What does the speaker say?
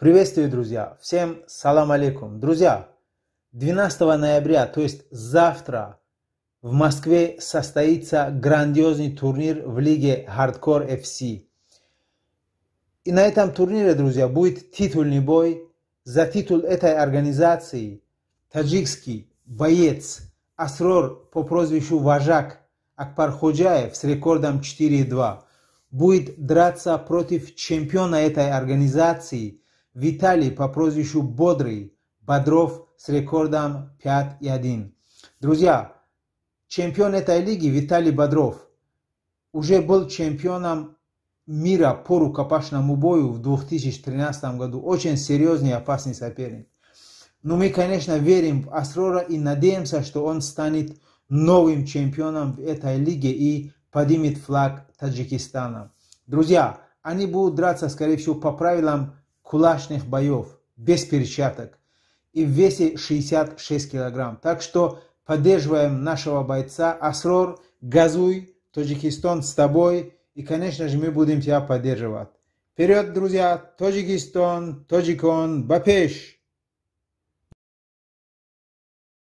Приветствую, друзья! Всем салам алейкум! Друзья, 12 ноября, то есть завтра, в Москве состоится грандиозный турнир в лиге Hardcore FC. И на этом турнире, друзья, будет титульный бой за титул этой организации. Таджикский боец Асрор по прозвищу Важак Акпар Ходжаев с рекордом 4-2 будет драться против чемпиона этой организации – Виталий по прозвищу Бодрый, Бодров с рекордом 5 и 1. Друзья, чемпион этой лиги Виталий Бодров уже был чемпионом мира по рукопашному бою в 2013 году. Очень серьезный и опасный соперник. Но мы, конечно, верим в Астрора и надеемся, что он станет новым чемпионом в этой лиге и поднимет флаг Таджикистана. Друзья, они будут драться, скорее всего, по правилам кулачных боев без перчаток и в весе 66 килограмм. Так что поддерживаем нашего бойца. Асрор, газуй, Таджикистан с тобой. И, конечно же, мы будем тебя поддерживать. Вперед, друзья! Таджикистан, Таджикон, Бапеш!